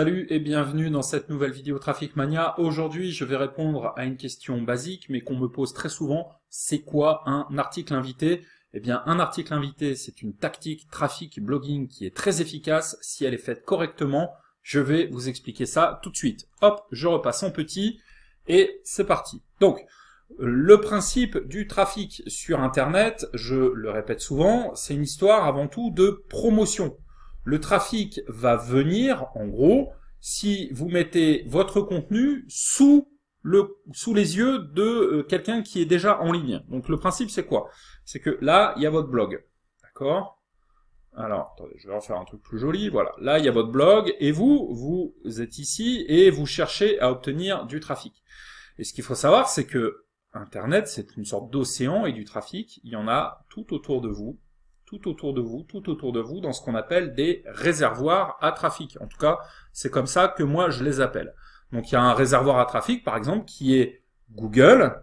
Salut et bienvenue dans cette nouvelle vidéo Trafic Mania. Aujourd'hui, je vais répondre à une question basique, mais qu'on me pose très souvent. C'est quoi un article invité Eh bien, un article invité, c'est une tactique trafic blogging qui est très efficace si elle est faite correctement. Je vais vous expliquer ça tout de suite. Hop, je repasse en petit et c'est parti. Donc, le principe du trafic sur Internet, je le répète souvent, c'est une histoire avant tout de promotion le trafic va venir, en gros, si vous mettez votre contenu sous le, sous les yeux de euh, quelqu'un qui est déjà en ligne. Donc le principe c'est quoi C'est que là, il y a votre blog. D'accord Alors, attendez, je vais en faire un truc plus joli. Voilà, là, il y a votre blog et vous, vous êtes ici et vous cherchez à obtenir du trafic. Et ce qu'il faut savoir, c'est que Internet, c'est une sorte d'océan et du trafic, il y en a tout autour de vous tout autour de vous, tout autour de vous, dans ce qu'on appelle des réservoirs à trafic. En tout cas, c'est comme ça que moi je les appelle. Donc il y a un réservoir à trafic, par exemple, qui est Google,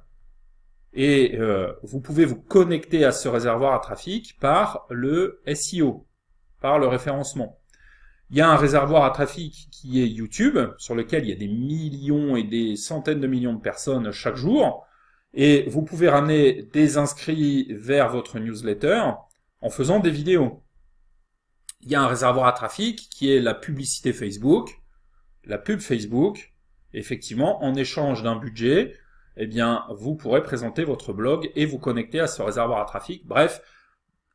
et euh, vous pouvez vous connecter à ce réservoir à trafic par le SEO, par le référencement. Il y a un réservoir à trafic qui est YouTube, sur lequel il y a des millions et des centaines de millions de personnes chaque jour. Et vous pouvez ramener des inscrits vers votre newsletter en faisant des vidéos. Il y a un réservoir à trafic qui est la publicité Facebook, la pub Facebook. Effectivement, en échange d'un budget, eh bien, vous pourrez présenter votre blog et vous connecter à ce réservoir à trafic. Bref,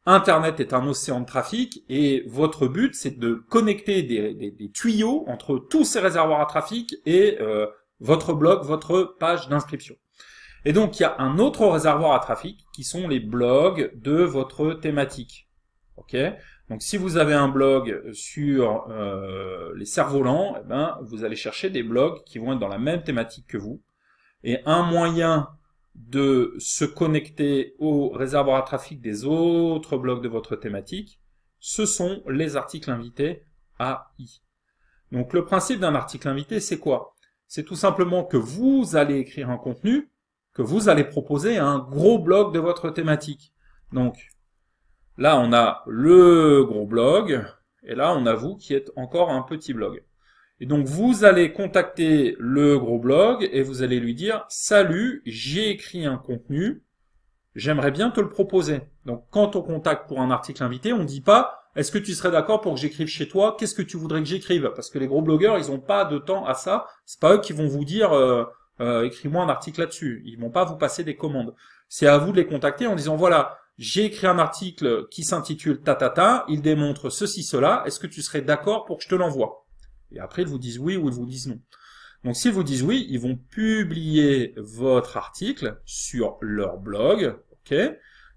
Internet est un océan de trafic et votre but, c'est de connecter des, tuyaux entre tous ces réservoirs à trafic et euh, votre blog, votre page d'inscription. Et donc, il y a un autre réservoir à trafic qui sont les blogs de votre thématique. Ok Donc, si vous avez un blog sur euh, les cerfs-volants, eh ben, vous allez chercher des blogs qui vont être dans la même thématique que vous. Et un moyen de se connecter au réservoir à trafic des autres blogs de votre thématique, ce sont les articles invités AI. Donc, le principe d'un article invité, c'est quoi C'est tout simplement que vous allez écrire un contenu que vous allez proposer un gros blog de votre thématique. Donc là, on a le gros blog, et là, on a vous qui êtes encore un petit blog. Et donc, vous allez contacter le gros blog et vous allez lui dire « Salut, j'ai écrit un contenu, j'aimerais bien te le proposer. » Donc, quand on contacte pour un article invité, on ne dit pas « Est-ce que tu serais d'accord pour que j'écrive chez toi Qu'est-ce que tu voudrais que j'écrive ?» Parce que les gros blogueurs, ils n'ont pas de temps à ça. C'est pas eux qui vont vous dire euh, euh, écris-moi un article là-dessus. Ils vont pas vous passer des commandes. C'est à vous de les contacter en disant voilà, j'ai écrit un article qui s'intitule tatata, il démontre ceci, cela, est-ce que tu serais d'accord pour que je te l'envoie Et après, ils vous disent oui ou ils vous disent non. Donc s'ils vous disent oui, ils vont publier votre article sur leur blog, ok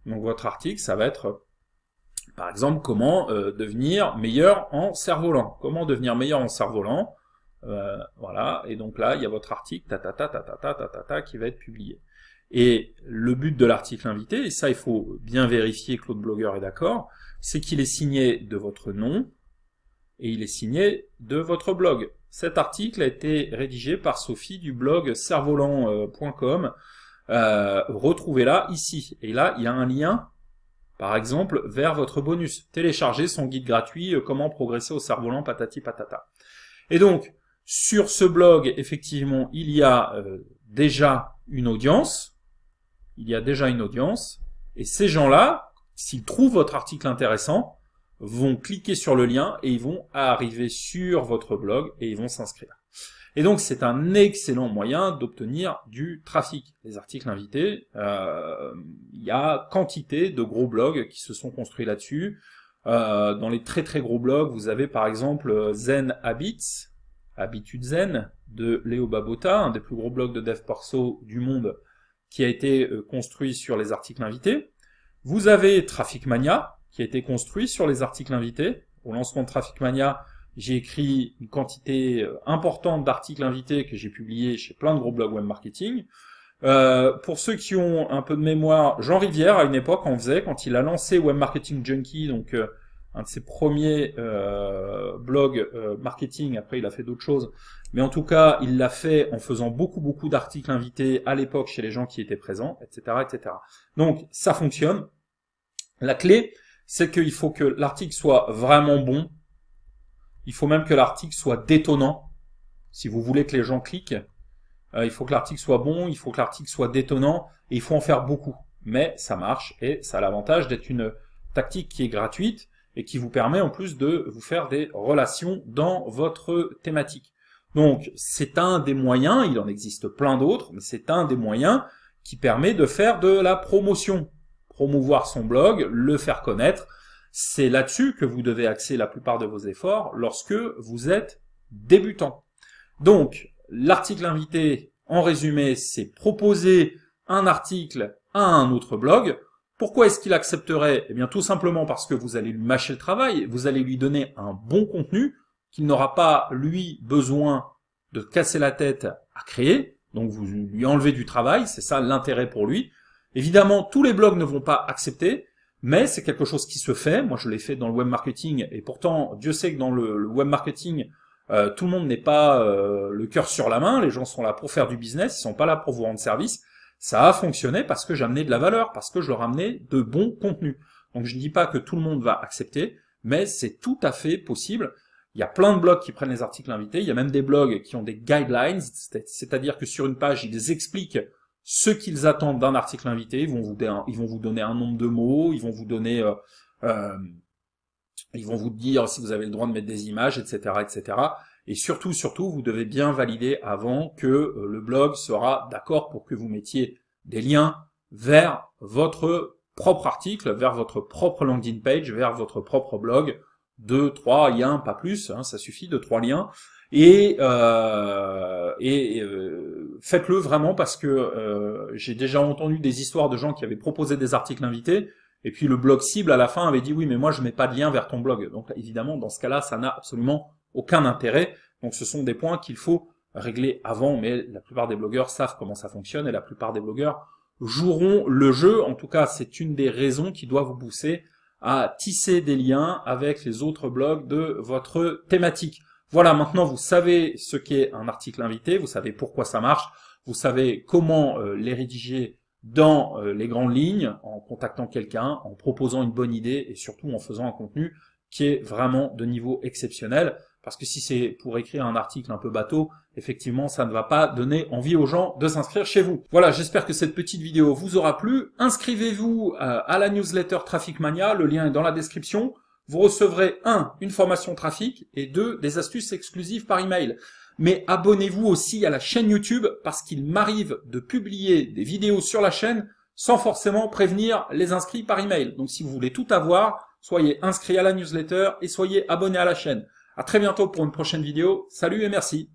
Donc votre article, ça va être par exemple comment euh, devenir meilleur en cerf-volant. Comment devenir meilleur en cerf-volant euh, voilà, et donc là, il y a votre article, ta ta ta ta ta ta ta ta, qui va être publié. Et le but de l'article invité, et ça il faut bien vérifier que l'autre blogueur est d'accord, c'est qu'il est signé de votre nom et il est signé de votre blog. Cet article a été rédigé par Sophie du blog cervolant.com. Euh, euh, retrouvez-la ici. Et là, il y a un lien, par exemple, vers votre bonus. Téléchargez son guide gratuit Comment progresser au cerf patati patata. Et donc, sur ce blog, effectivement, il y a euh, déjà une audience. Il y a déjà une audience. Et ces gens-là, s'ils trouvent votre article intéressant, vont cliquer sur le lien et ils vont arriver sur votre blog et ils vont s'inscrire. Et donc c'est un excellent moyen d'obtenir du trafic. Les articles invités, euh, il y a quantité de gros blogs qui se sont construits là-dessus. Euh, dans les très très gros blogs, vous avez par exemple Zen Habits, Habitude Zen de Léo Babota, un des plus gros blogs de dev perso du monde, qui a été euh, construit sur les articles invités. Vous avez Traffic Mania, qui a été construit sur les articles invités. Au lancement de Traffic Mania, j'ai écrit une quantité euh, importante d'articles invités que j'ai publiés chez plein de gros blogs web marketing. Euh, pour ceux qui ont un peu de mémoire, Jean Rivière, à une époque, en faisait quand il a lancé Web Marketing Junkie, donc un de ses premiers euh, blogs euh, marketing, après il a fait d'autres choses, mais en tout cas il l'a fait en faisant beaucoup beaucoup d'articles invités à l'époque chez les gens qui étaient présents, etc. etc. Donc ça fonctionne. La clé, c'est qu'il faut que l'article soit vraiment bon, il faut même que l'article soit détonnant, si vous voulez que les gens cliquent, euh, il faut que l'article soit bon, il faut que l'article soit détonnant, et il faut en faire beaucoup. Mais ça marche, et ça a l'avantage d'être une tactique qui est gratuite, et qui vous permet en plus de vous faire des relations dans votre thématique. Donc c'est un des moyens, il en existe plein d'autres, mais c'est un des moyens qui permet de faire de la promotion. Promouvoir son blog, le faire connaître, c'est là-dessus que vous devez axer la plupart de vos efforts lorsque vous êtes débutant. Donc l'article invité, en résumé, c'est proposer un article à un autre blog pourquoi est-ce qu'il accepterait Eh bien tout simplement parce que vous allez lui mâcher le travail, vous allez lui donner un bon contenu qu'il n'aura pas, lui, besoin de casser la tête à créer, donc vous lui enlevez du travail, c'est ça l'intérêt pour lui. Évidemment, tous les blogs ne vont pas accepter, mais c'est quelque chose qui se fait, moi je l'ai fait dans le web marketing, et pourtant Dieu sait que dans le, web marketing, euh, tout le monde n'est pas euh, le cœur sur la main, les gens sont là pour faire du business, ils sont pas là pour vous rendre service, ça a fonctionné parce que j'amenais de la valeur, parce que je leur amenais de bons contenus. Donc je ne dis pas que tout le monde va accepter, mais c'est tout à fait possible. Il y a plein de blogs qui prennent les articles invités, il y a même des blogs qui ont des guidelines, c'est-à-dire que sur une page, ils expliquent ce qu'ils attendent d'un article invité, ils vont, vous, donner un nombre de mots, ils vont vous donner... Euh, euh, ils vont vous dire si vous avez le droit de mettre des images, etc. etc. Et surtout, surtout, vous devez bien valider avant que euh, le blog sera d'accord pour que vous mettiez des liens vers votre propre article, vers votre propre landing page, vers votre propre blog. Deux, trois liens, pas plus, hein, ça suffit, deux, trois liens. Et, euh, et euh, faites-le vraiment parce que j'ai déjà entendu des histoires de gens qui avaient proposé des articles invités, et puis le blog cible à la fin avait dit oui, mais moi je mets pas de lien vers ton blog. Donc évidemment, dans ce cas-là, ça n'a absolument aucun intérêt. Donc ce sont des points qu'il faut régler avant, mais la plupart des blogueurs savent comment ça fonctionne et la plupart des blogueurs joueront le jeu. En tout cas, c'est une des raisons qui doit vous pousser à tisser des liens avec les autres blogs de votre thématique. Voilà, maintenant vous savez ce qu'est un article invité, vous savez pourquoi ça marche, vous savez comment euh, les rédiger dans euh, les grandes lignes, en contactant quelqu'un, en proposant une bonne idée et surtout en faisant un contenu qui est vraiment de niveau exceptionnel. Parce que si c'est pour écrire un article un peu bateau, effectivement, ça ne va pas donner envie aux gens de s'inscrire chez vous. Voilà, j'espère que cette petite vidéo vous aura plu. Inscrivez-vous euh, à la newsletter Traffic Mania, le lien est dans la description. Vous recevrez un, une formation trafic et deux, des astuces exclusives par email mais abonnez-vous aussi à la chaîne YouTube parce qu'il m'arrive de publier des vidéos sur la chaîne sans forcément prévenir les inscrits par email. Donc si vous voulez tout avoir, soyez inscrit à la newsletter et soyez abonnés à la chaîne. À très bientôt pour une prochaine vidéo. Salut et merci.